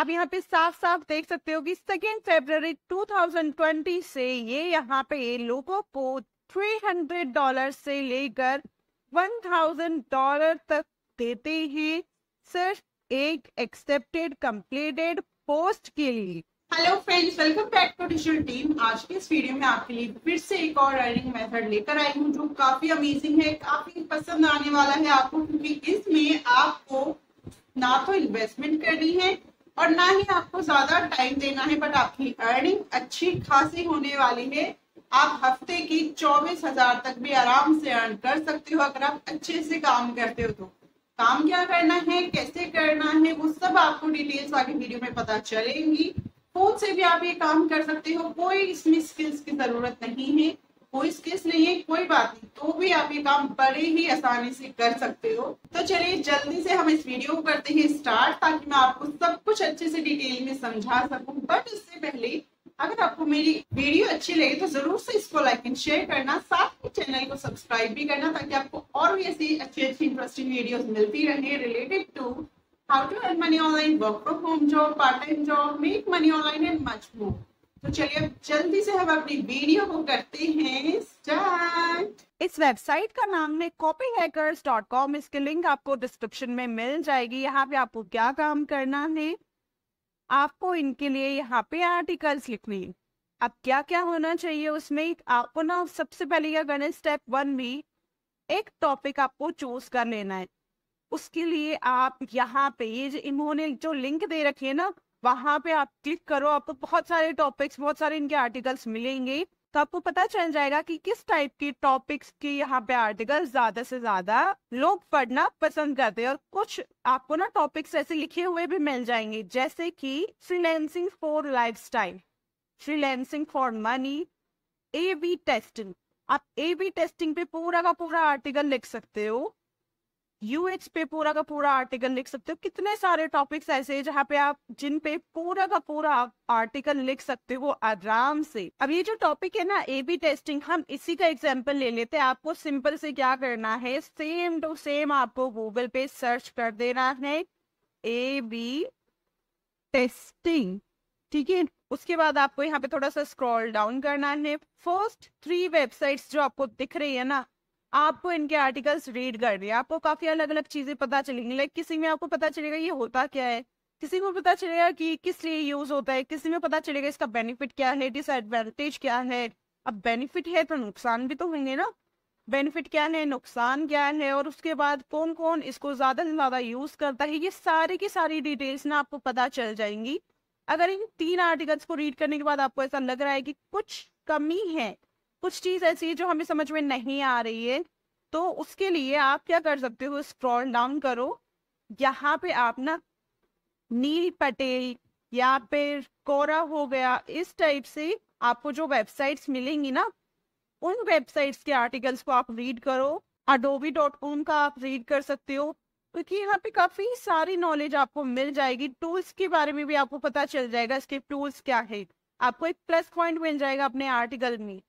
आप यहाँ पे साफ साफ देख सकते हो कि सेकेंड फेब्रवरी 2020 से ये यहाँ पे लोगों को 300 डॉलर से लेकर 1000 डॉलर तक देते हैं सिर्फ एक एक्सेप्टेड कंप्लीटेड पोस्ट के लिए hello friends welcome back to digital team आज के इस वीडियो में आपके लिए फिर से एक और अर्निंग मेथड लेकर आई हूँ जो काफी अमेजिंग है काफी पसंद आने वाला है आपको क्योंकि इसमें आपको ना तो इन्वेस्टमेंट करनी है और ना ही आपको ज्यादा टाइम देना है बट आपकी अर्निंग अच्छी खासी होने वाली है आप हफ्ते की चौबीस हजार तक भी आराम से अर्न कर सकते हो अगर आप अच्छे से काम करते हो तो काम क्या करना है कैसे करना है वो सब आपको डिटेल्स आगे वीडियो में पता चलेंगी फोन से भी आप ये काम कर सकते हो कोई इसमें स्किल्स की जरूरत नहीं है कोई स्किल्स नहीं है कोई बात नहीं तो भी आप ये काम बड़े ही आसानी से कर सकते हो तो चलिए जल्दी से हम इस वीडियो को करते हैं स्टार्ट ताकि मैं आपको सब कुछ अच्छे से डिटेल में समझा सकूं बट इससे पहले अगर आपको मेरी वीडियो अच्छी लगे तो जरूर से इसको लाइक एंड शेयर करना साथ ही चैनल को सब्सक्राइब भी करना ताकि आपको और भी ऐसी अच्छी अच्छी इंटरेस्टिंग वीडियो मिलती रहे related to how to earn money online work from home job part time job make money online and much more तो चलिए जल्दी से हम अपनी वीडियो को करते हैं स्टार्ट इस वेबसाइट का नाम है copyhackers.com इसकी लिंक आपको डिस्क्रिप्शन में मिल जाएगी यहाँ पे आपको क्या काम करना है आपको इनके लिए यहाँ पे आर्टिकल्स लिखने अब क्या क्या होना चाहिए उसमें आपको ना सबसे पहले क्या करना है स्टेप वन में एक टॉपिक आपको चूज कर लेना है उसके लिए आप यहाँ पे ये जो इन्होंने जो लिंक दे रखी है ना वहां पे आप क्लिक करो आपको बहुत सारे टॉपिक्स बहुत सारे इनके आर्टिकल्स मिलेंगे तो आपको पता चल जाएगा कि किस टाइप के टॉपिक्स के यहाँ पे आर्टिकल ज्यादा से ज्यादा लोग पढ़ना पसंद करते हैं और कुछ आपको ना टॉपिक्स ऐसे लिखे हुए भी मिल जाएंगे जैसे कि freelancing for lifestyle freelancing for money A B testing आप ए बी टेस्टिंग पे पूरा का पूरा आर्टिकल लिख सकते हो यूएच पे पूरा का पूरा आर्टिकल लिख सकते हो कितने सारे टॉपिक्स ऐसे हैं जहाँ पे आप जिन पे पूरा का पूरा आप आर्टिकल लिख सकते हो आराम से अब ये जो टॉपिक है ना ए बी टेस्टिंग हम इसी का एग्जाम्पल ले लेते हैं आपको सिंपल से क्या करना है सेम टू सेम आपको गूगल पे सर्च कर देना है ए बी टेस्टिंग ठीक है उसके बाद आपको यहाँ पे थोड़ा सा स्क्रॉल डाउन करना है फर्स्ट थ्री वेबसाइट्स जो आपको दिख रही है ना आपको इनके आर्टिकल्स रीड कर है आपको काफी अलग अलग चीजें पता चलेंगी लाइक किसी में आपको पता चलेगा ये होता क्या है किसी को पता चलेगा कि किस लिए यूज होता है किसी में पता चलेगा इसका बेनिफिट क्या है डिसएडवांटेज क्या है अब बेनिफिट है तो नुकसान भी तो होंगे ना बेनिफिट क्या है नुकसान क्या है और उसके बाद कौन कौन इसको ज़्यादा से ज़्यादा यूज़ करता है ये सारी की सारी डिटेल्स ना आपको पता चल जाएंगी अगर इन तीन आर्टिकल्स को रीड करने के बाद आपको ऐसा लग रहा है कि कुछ कमी है कुछ चीज़ ऐसी है जो हमें समझ में नहीं आ रही है तो उसके लिए आप क्या कर सकते हो स्क्रॉल डाउन करो यहाँ पे आप ना नील पटेल या फिर कोरा हो गया इस टाइप से आपको जो वेबसाइट्स मिलेंगी ना उन वेबसाइट्स के आर्टिकल्स को आप रीड करो अडोबी डॉट कॉम का आप रीड कर सकते हो क्योंकि यहाँ पे काफ़ी सारी नॉलेज आपको मिल जाएगी टूल्स के बारे में भी आपको पता चल जाएगा इसके टूल्स क्या है आपको एक प्लस पॉइंट मिल जाएगा अपने आर्टिकल में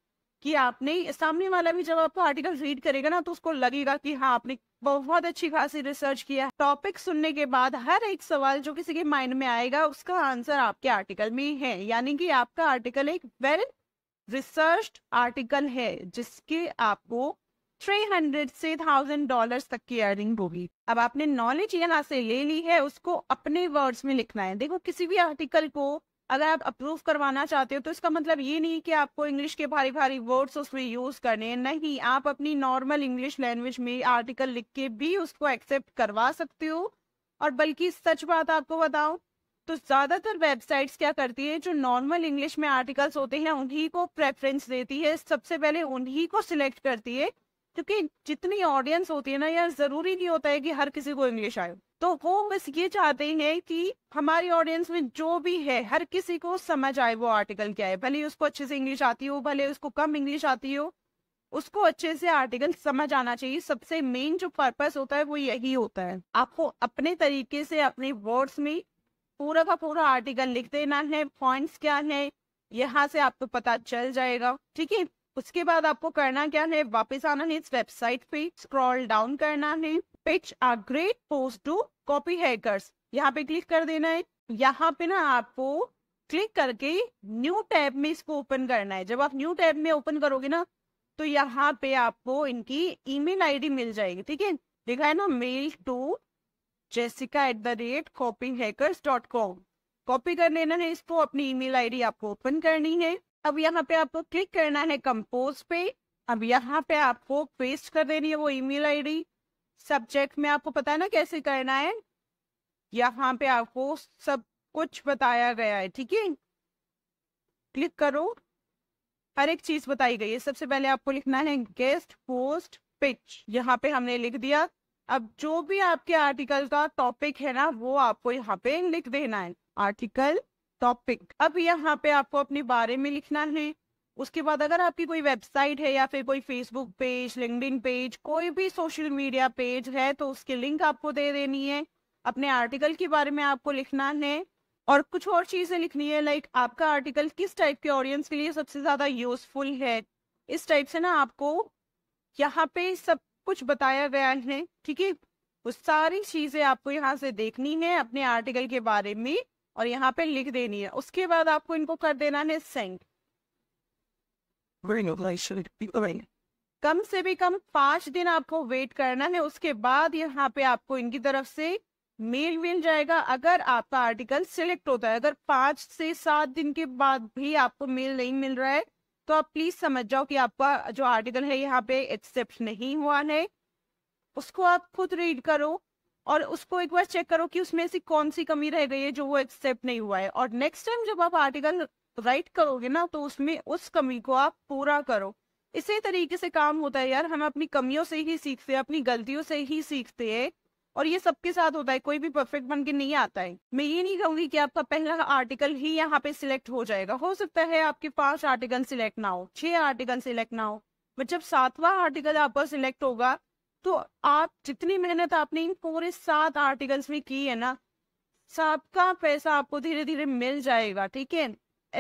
कि आपने सामने वाला भी जब आपको आर्टिकल रीड करेगा ना तो उसको लगेगा कि हाँ आपने बहुत अच्छी खासी रिसर्च किया है टॉपिक सुनने के बाद हर एक सवाल जो किसी के माइंड में आएगा उसका आंसर आपके आर्टिकल में है यानी कि आपका आर्टिकल एक वेल रिसर्च आर्टिकल है जिसके आपको 300 से 1000 डॉलर्स तक की अर्निंग होगी अब आपने नॉलेज यहाँ से ले ली है उसको अपने वर्ड्स में लिखना है देखो किसी भी आर्टिकल को अगर आप अप्रूव करवाना चाहते हो तो इसका मतलब ये नहीं कि आपको इंग्लिश के भारी भारी वर्ड्स उसमें यूज करने नहीं आप अपनी नॉर्मल इंग्लिश लैंग्वेज में आर्टिकल लिख के भी उसको एक्सेप्ट करवा सकते हो और बल्कि सच बात आपको बताऊं तो ज्यादातर वेबसाइट्स क्या करती है जो नॉर्मल इंग्लिश में आर्टिकल्स होते हैं उन्हीं को प्रेफरेंस देती है सबसे पहले उन्हीं को सिलेक्ट करती है क्योंकि जितनी ऑडियंस होती है ना यार जरूरी नहीं होता है कि हर किसी को इंग्लिश आए तो वो बस ये चाहते हैं कि हमारी ऑडियंस में जो भी है हर किसी को समझ आए वो आर्टिकल क्या है भले उसको अच्छे से इंग्लिश आती हो भले उसको कम इंग्लिश आती हो उसको अच्छे से आर्टिकल समझ आना चाहिए सबसे मेन जो पर्पस होता है वो यही होता है आपको अपने तरीके से अपने वर्ड्स में पूरा का पूरा आर्टिकल लिख देना है पॉइंट्स क्या है यहाँ से आपको पता चल जाएगा ठीक है उसके बाद आपको करना क्या है वापस आना है इस वेबसाइट पे स्क्रॉल डाउन करना है pitch a great post to copy hackers यहाँ पे क्लिक कर देना है यहाँ पे ना आपको क्लिक करके न्यू टैब में इसको ओपन करना है जब आप न्यू टैब में ओपन करोगे ना तो यहाँ पे आपको इनकी ईमेल आईडी मिल जाएगी ठीक है देखा है ना mail to Jessica at the rate copy hackers dot com copy कर लेना है इसको अपनी ईमेल आईडी आपको ओपन करनी है अब यहाँ पे आपको क्लिक करना है कंपोज पे अब यहाँ पे आपको पेस्ट कर देनी है वो ईमेल आईडी सब्जेक्ट में आपको पता है ना कैसे करना है यहाँ पे आपको सब कुछ बताया गया है ठीक है क्लिक करो हर एक चीज बताई गई है सबसे पहले आपको लिखना है गेस्ट पोस्ट पिच यहाँ पे हमने लिख दिया अब जो भी आपके आर्टिकल का टॉपिक है ना वो आपको यहाँ पे लिख देना है आर्टिकल टॉपिक अब यहाँ पे आपको अपने बारे में लिखना है उसके बाद अगर आपकी कोई वेबसाइट है या फिर कोई फेसबुक पेज लिंकडिन पेज कोई भी सोशल मीडिया पेज है तो उसकी लिंक आपको दे देनी है अपने आर्टिकल के बारे में आपको लिखना है और कुछ और चीजें लिखनी है लाइक आपका आर्टिकल किस टाइप के ऑडियंस के लिए सबसे ज्यादा यूजफुल है इस टाइप से ना आपको यहाँ पे सब कुछ बताया गया है ठीक है वो सारी चीजें आपको यहाँ से देखनी है अपने आर्टिकल के बारे में और यहाँ पे लिख देनी है उसके बाद आपको इनको कर देना है सेंड कम से भी कम पांच दिन आपको वेट करना है उसके बाद यहाँ पे आपको इनकी तरफ से मेल मिल जाएगा अगर आपका आर्टिकल सिलेक्ट होता है अगर पांच से सात दिन के बाद भी आपको मेल नहीं मिल रहा है तो आप प्लीज समझ जाओ कि आपका जो आर्टिकल है यहाँ पे एक्सेप्ट नहीं हुआ है उसको आप खुद रीड करो और उसको एक बार चेक करो कि उसमें ऐसी कौन सी कमी रह गई है जो वो एक्सेप्ट नहीं हुआ है और नेक्स्ट टाइम जब आप आर्टिकल राइट करोगे ना तो उसमें उस कमी को आप पूरा करो इसी तरीके से काम होता है यार हम अपनी कमियों से ही सीखते हैं अपनी गलतियों से ही सीखते हैं और ये सबके साथ होता है कोई भी परफेक्ट बन के नहीं आता है मैं ये नहीं कहूंगी कि आपका पहला आर्टिकल ही यहाँ पे सिलेक्ट हो जाएगा हो सकता है आपके पांच आर्टिकल सिलेक्ट ना हो छह आर्टिकल सिलेक्ट ना हो बट जब सातवां आर्टिकल आपका सिलेक्ट होगा तो आप जितनी मेहनत आपने इन पूरे सात आर्टिकल्स में की है ना सबका पैसा आपको धीरे धीरे मिल जाएगा ठीक है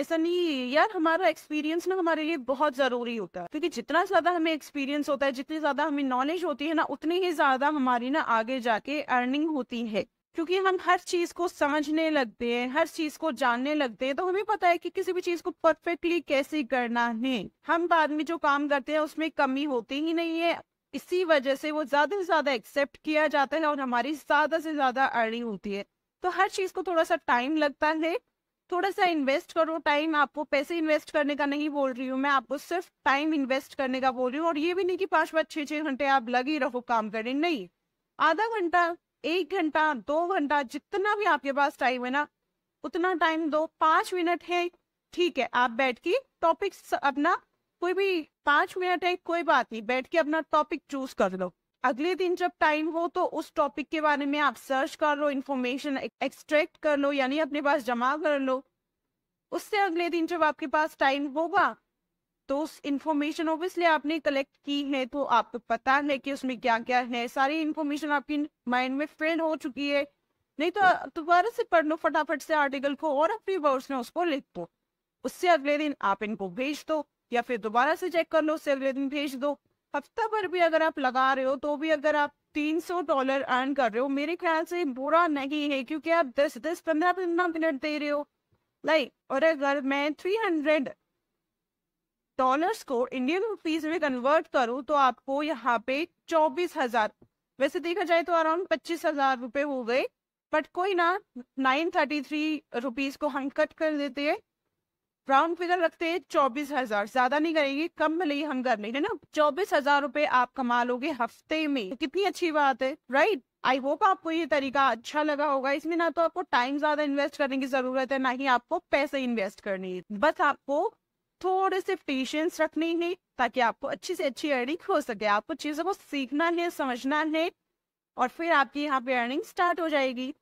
ऐसा नहीं है यार हमारा एक्सपीरियंस ना हमारे लिए बहुत जरूरी होता है क्योंकि जितना ज्यादा हमें एक्सपीरियंस होता है जितनी ज्यादा हमें नॉलेज होती है ना उतनी ही ज्यादा हमारी ना आगे जाके अर्निंग होती है क्योंकि हम हर चीज को समझने लगते हैं हर चीज को जानने लगते हैं तो हमें पता है कि किसी भी चीज को परफेक्टली कैसे करना है हम बाद में जो काम करते हैं उसमें कमी होती ही नहीं है इसी वजह से वो ज्यादा से ज्यादा एक्सेप्ट किया जाता है और हमारी ज्यादा से ज्यादा अर्निंग होती है तो हर चीज को थोड़ा सा टाइम लगता है थोड़ा सा इन्वेस्ट करो टाइम आपको पैसे इन्वेस्ट करने का नहीं बोल रही हूँ मैं आपको सिर्फ टाइम इन्वेस्ट करने का बोल रही हूँ और ये भी नहीं कि पाँच पाँच छः छः घंटे आप लग ही रहो काम करें नहीं आधा घंटा एक घंटा दो घंटा जितना भी आपके पास टाइम है ना उतना टाइम दो पाँच मिनट है ठीक है आप बैठ के टॉपिक्स अपना कोई भी पांच मिनट है कोई बात नहीं बैठ के अपना टॉपिक चूज कर लो अगले दिन जब टाइम हो तो उस टॉपिक के बारे में आप सर्च कर लो इन्फॉर्मेशन एक्सट्रैक्ट e-, कर लो यानी अपने पास जमा कर लो उससे अगले दिन जब आपके पास टाइम होगा तो उस इन्फॉर्मेशन ऑब्वियसली आपने कलेक्ट की है तो आपको पता है कि उसमें क्या क्या है सारी इन्फॉर्मेशन आपकी माइंड में फिल्ड हो चुकी है नहीं तो हम्म। दोबारा से पढ़ लो फटाफट से आर्टिकल को और अपनी वर्ड्स में उसको लिख दो उससे अगले दिन आप इनको भेज दो या फिर दोबारा से चेक कर लो उससे अगले दिन भेज दो हफ्ता भर भी अगर आप लगा रहे हो तो भी अगर आप तीन सौ डॉलर अर्न कर रहे हो मेरे ख्याल से बुरा नहीं है क्योंकि आप दस दस पंद्रह पंद्रह मिनट दे रहे हो लाइक और अगर मैं थ्री हंड्रेड डॉलर्स को इंडियन रुपीज में कन्वर्ट करूँ तो आपको यहाँ पे चौबीस हजार वैसे देखा जाए तो अराउंड पच्चीस हजार रुपये हो गए बट कोई ना नाइन थर्टी थ्री रुपीज को हम कट कर देते हैं राउंड फिगर रखते हैं चौबीस हजार ज्यादा नहीं करेंगे कम भले ही हम कर लेंगे ना चौबीस हजार रूपए आप कमा लोगे हफ्ते में तो कितनी अच्छी बात है राइट आई होप आपको ये तरीका अच्छा लगा होगा इसमें ना तो आपको टाइम ज्यादा इन्वेस्ट करने की जरूरत है ना ही आपको पैसे इन्वेस्ट करने बस आपको थोड़े से पेशेंस रखने हैं ताकि आपको अच्छी से अच्छी अर्निंग हो सके आपको चीजों को सीखना है समझना है और फिर आपकी यहाँ पे अर्निंग स्टार्ट हो जाएगी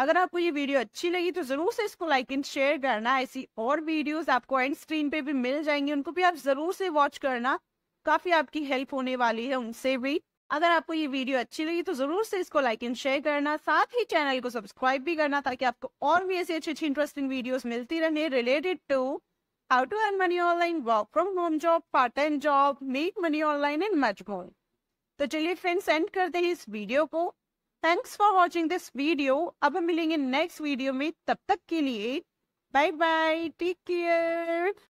अगर आपको ये वीडियो अच्छी लगी तो जरूर से इसको लाइक एंड शेयर करना ऐसी और वीडियोस आपको एंड स्क्रीन पे भी मिल जाएंगी उनको भी आप जरूर से वॉच करना काफी आपकी हेल्प होने वाली है उनसे भी अगर आपको ये वीडियो अच्छी लगी तो जरूर से इसको लाइक एंड शेयर करना साथ ही चैनल को सब्सक्राइब भी करना ताकि आपको और भी ऐसी अच्छी अच्छी इंटरेस्टिंग वीडियो मिलती रहे related to how to earn money online work from home job part time job make money online and much goal तो चलिए फ्रेंड्स एंड करते हैं इस वीडियो को thanks for watching this video अब हम मिलेंगे नेक्स्ट वीडियो में तब तक के लिए बाय बाय टेक केयर